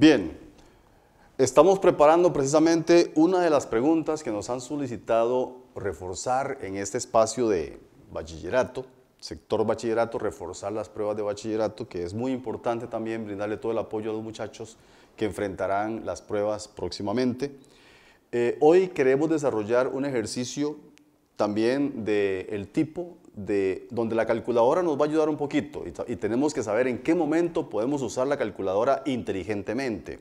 Bien, estamos preparando precisamente una de las preguntas que nos han solicitado reforzar en este espacio de bachillerato, sector bachillerato, reforzar las pruebas de bachillerato, que es muy importante también brindarle todo el apoyo a los muchachos que enfrentarán las pruebas próximamente. Eh, hoy queremos desarrollar un ejercicio también del tipo de donde la calculadora nos va a ayudar un poquito y, tenemos que saber en qué momento podemos usar la calculadora inteligentemente.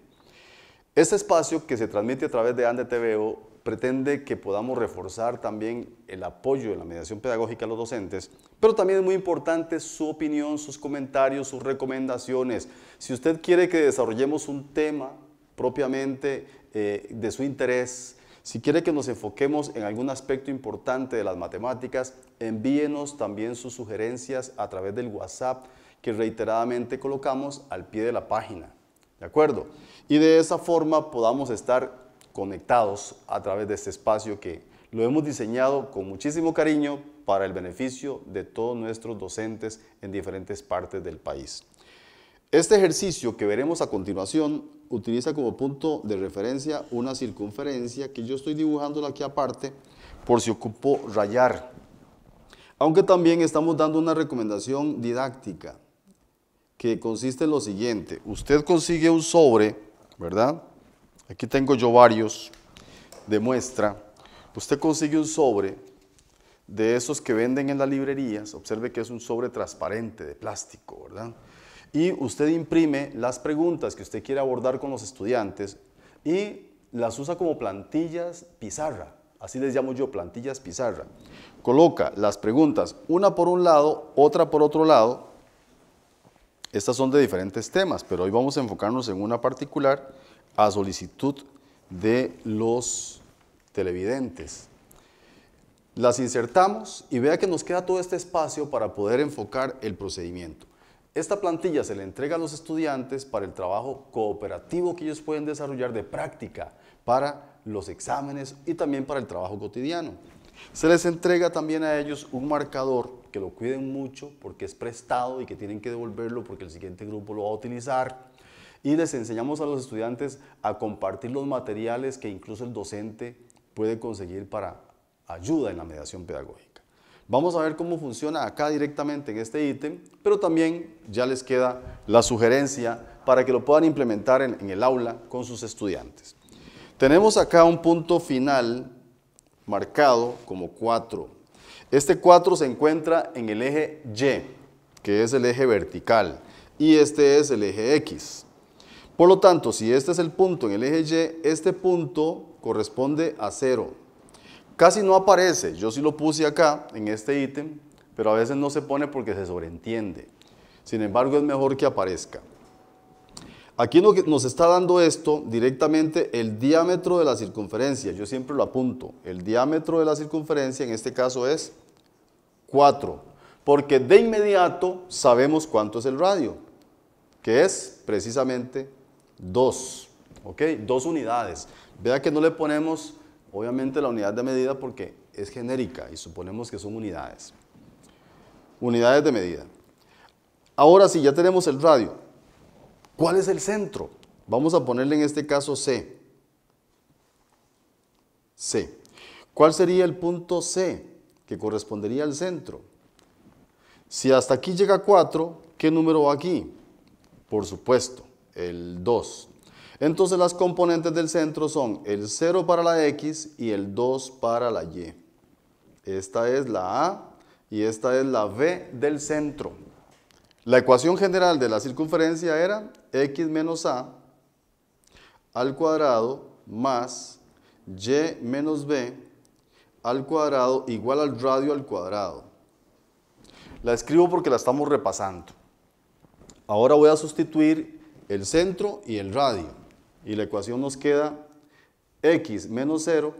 Este espacio que se transmite a través de Ande TVO pretende que podamos reforzar también el apoyo de la mediación pedagógica a los docentes, pero también es muy importante su opinión, sus comentarios, sus recomendaciones. Si usted quiere que desarrollemos un tema propiamente eh, de su interés, si quiere que nos enfoquemos en algún aspecto importante de las matemáticas, envíenos también sus sugerencias a través del WhatsApp que reiteradamente colocamos al pie de la página. ¿De acuerdo? Y de esa forma podamos estar conectados a través de este espacio que lo hemos diseñado con muchísimo cariño para el beneficio de todos nuestros docentes en diferentes partes del país. Este ejercicio que veremos a continuación utiliza como punto de referencia una circunferencia que yo estoy dibujándola aquí aparte por si ocupo rayar. Aunque también estamos dando una recomendación didáctica que consiste en lo siguiente. Usted consigue un sobre, ¿verdad? Aquí tengo yo varios de muestra. Usted consigue un sobre de esos que venden en las librerías. Observe que es un sobre transparente de plástico, ¿verdad? y usted imprime las preguntas que usted quiere abordar con los estudiantes y las usa como plantillas pizarra. Así les llamo yo, plantillas pizarra. Coloca las preguntas una por un lado, otra por otro lado. Estas son de diferentes temas, pero hoy vamos a enfocarnos en una particular a solicitud de los televidentes. Las insertamos y vea que nos queda todo este espacio para poder enfocar el procedimiento. Esta plantilla se le entrega a los estudiantes para el trabajo cooperativo que ellos pueden desarrollar de práctica, para los exámenes y también para el trabajo cotidiano. Se les entrega también a ellos un marcador que lo cuiden mucho porque es prestado y que tienen que devolverlo porque el siguiente grupo lo va a utilizar. Y les enseñamos a los estudiantes a compartir los materiales que incluso el docente puede conseguir para ayuda en la mediación pedagógica. Vamos a ver cómo funciona acá directamente en este ítem, pero también ya les queda la sugerencia para que lo puedan implementar en, el aula con sus estudiantes. Tenemos acá un punto final marcado como 4. Este 4 se encuentra en el eje Y, que es el eje vertical, y este es el eje X. Por lo tanto, si este es el punto en el eje Y, este punto corresponde a 0. Casi no aparece, yo sí lo puse acá en este ítem, pero a veces no se pone porque se sobreentiende. Sin embargo, es mejor que aparezca. Aquí nos está dando esto directamente el diámetro de la circunferencia. Yo siempre lo apunto. El diámetro de la circunferencia en este caso es 4. Porque de inmediato sabemos cuánto es el radio, que es precisamente 2. ¿Ok? Dos unidades. Vea que no le ponemos Obviamente la unidad de medida porque es genérica y suponemos que son unidades. Unidades de medida. Ahora si ya tenemos el radio. ¿Cuál es el centro? Vamos a ponerle en este caso C. C. ¿Cuál sería el punto C que correspondería al centro? Si hasta aquí llega 4, ¿qué número va aquí? Por supuesto, el 2. Entonces las componentes del centro son el 0 para la X y el 2 para la Y. Esta es la A y esta es la B del centro. La ecuación general de la circunferencia era X menos A al cuadrado más Y menos B al cuadrado igual al radio al cuadrado. La escribo porque la estamos repasando. Ahora voy a sustituir el centro y el radio. Y la ecuación nos queda x menos 0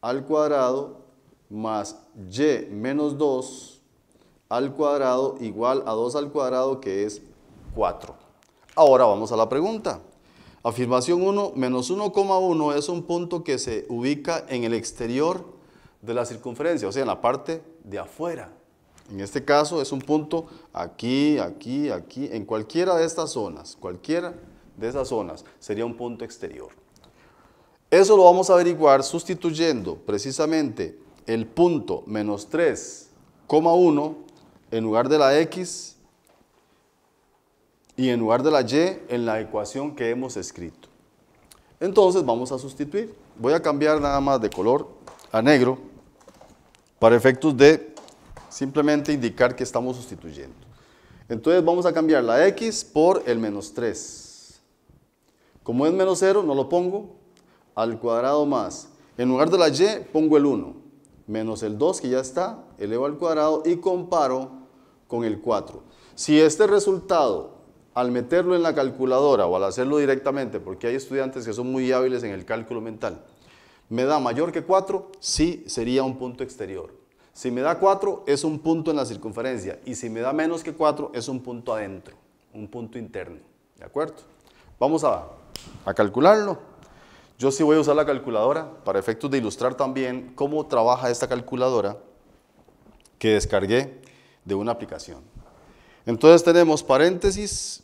al cuadrado más y menos 2 al cuadrado igual a 2 al cuadrado que es 4. Ahora vamos a la pregunta. Afirmación 1, menos 1,1 es un punto que se ubica en el exterior de la circunferencia, o sea, en la parte de afuera. En este caso es un punto aquí, aquí, aquí, en cualquiera de estas zonas, cualquiera de esas zonas sería un punto exterior. Eso lo vamos a averiguar sustituyendo precisamente el punto menos 3,1 en lugar de la X y en lugar de la Y en la ecuación que hemos escrito. Entonces vamos a sustituir. Voy a cambiar nada más de color a negro para efectos de simplemente indicar que estamos sustituyendo. Entonces vamos a cambiar la X por el menos 3. Como es menos 0, no lo pongo. Al cuadrado más. En lugar de la y, pongo el 1. Menos el 2, que ya está, elevo al cuadrado y comparo con el 4. Si este resultado, al meterlo en la calculadora o al hacerlo directamente, porque hay estudiantes que son muy hábiles en el cálculo mental, me da mayor que 4, sí sería un punto exterior. Si me da 4, es un punto en la circunferencia. Y si me da menos que 4, es un punto adentro, un punto interno. ¿De acuerdo? Vamos a a calcularlo. Yo sí voy a usar la calculadora para efectos de ilustrar también cómo trabaja esta calculadora que descargué de una aplicación. Entonces tenemos paréntesis,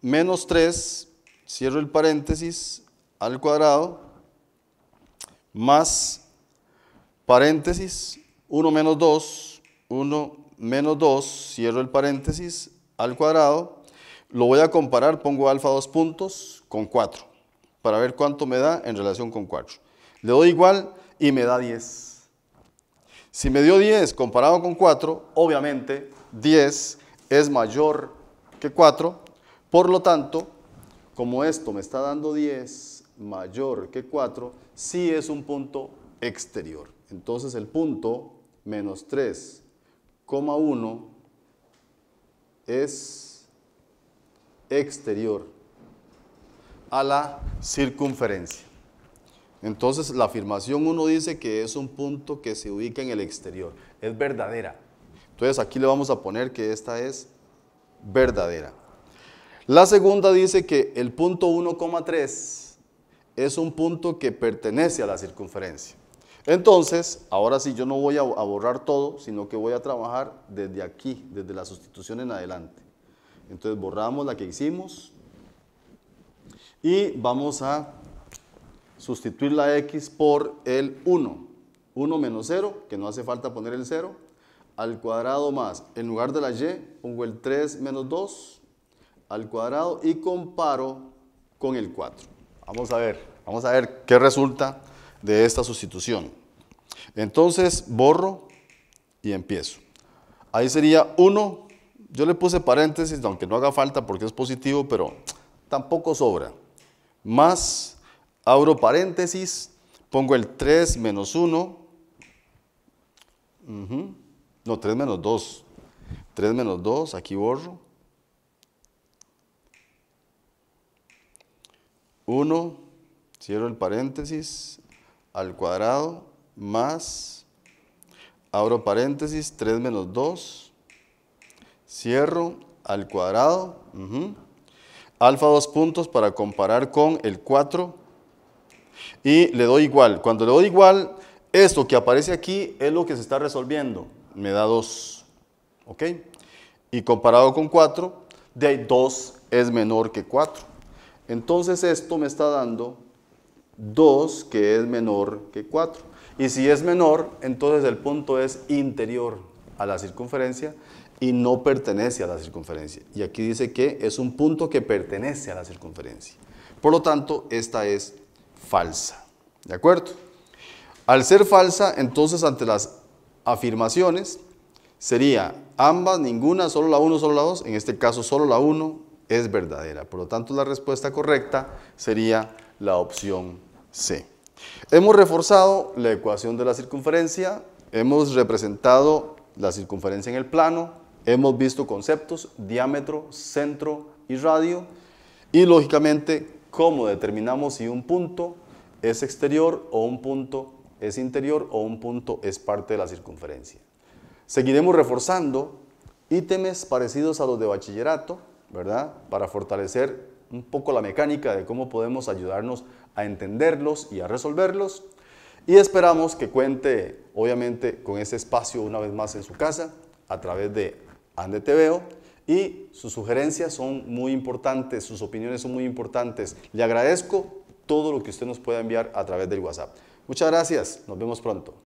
menos 3, cierro el paréntesis, al cuadrado, más paréntesis, 1 menos 2, 1 menos 2, cierro el paréntesis, al cuadrado, lo voy a comparar, pongo alfa dos puntos con 4 para ver cuánto me da en relación con 4. Le doy igual y me da 10. Si me dio 10 comparado con 4, obviamente 10 es mayor que 4. Por lo tanto, como esto me está dando 10 mayor que 4, sí es un punto exterior. Entonces el punto menos 3,1 es exterior a la circunferencia. Entonces, la afirmación 1 dice que es un punto que se ubica en el exterior. Es verdadera. Entonces, aquí le vamos a poner que esta es verdadera. La segunda dice que el punto 1,3 es un punto que pertenece a la circunferencia. Entonces, ahora sí, yo no voy a borrar todo, sino que voy a trabajar desde aquí, desde la sustitución en adelante. Entonces, borramos la que hicimos, y vamos a sustituir la x por el 1. 1 menos 0, que no hace falta poner el 0, al cuadrado más, en lugar de la y, pongo el 3 menos 2 al cuadrado y comparo con el 4. Vamos a ver, vamos a ver qué resulta de esta sustitución. Entonces borro y empiezo. Ahí sería 1, yo le puse paréntesis, aunque no haga falta porque es positivo, pero tampoco sobra más, abro paréntesis, pongo el 3 menos 1, no, 3 menos 2, 3 menos 2, aquí borro, 1, cierro el paréntesis, al cuadrado, más, abro paréntesis, 3 menos 2, cierro, al cuadrado, alfa dos puntos para comparar con el 4 y le doy igual. Cuando le doy igual, esto que aparece aquí es lo que se está resolviendo. Me da 2. ¿Ok? Y comparado con 4, de ahí 2 es menor que 4. Entonces esto me está dando 2 que es menor que 4. Y si es menor, entonces el punto es interior a la circunferencia y no pertenece a la circunferencia. Y aquí dice que es un punto que pertenece a la circunferencia. Por lo tanto, esta es falsa. ¿De acuerdo? Al ser falsa, entonces ante las afirmaciones sería ambas, ninguna, solo la 1, solo la 2. En este caso, solo la 1 es verdadera. Por lo tanto, la respuesta correcta sería la opción C. Hemos reforzado la ecuación de la circunferencia, hemos representado la circunferencia en el plano, Hemos visto conceptos, diámetro, centro y radio. Y lógicamente, cómo determinamos si un punto es exterior o un punto es interior o un punto es parte de la circunferencia. Seguiremos reforzando ítems parecidos a los de bachillerato, ¿verdad? Para fortalecer un poco la mecánica de cómo podemos ayudarnos a entenderlos y a resolverlos. Y esperamos que cuente, obviamente, con ese espacio una vez más en su casa a través de Ande Te Veo y sus sugerencias son muy importantes, sus opiniones son muy importantes. Le agradezco todo lo que usted nos pueda enviar a través del WhatsApp. Muchas gracias, nos vemos pronto.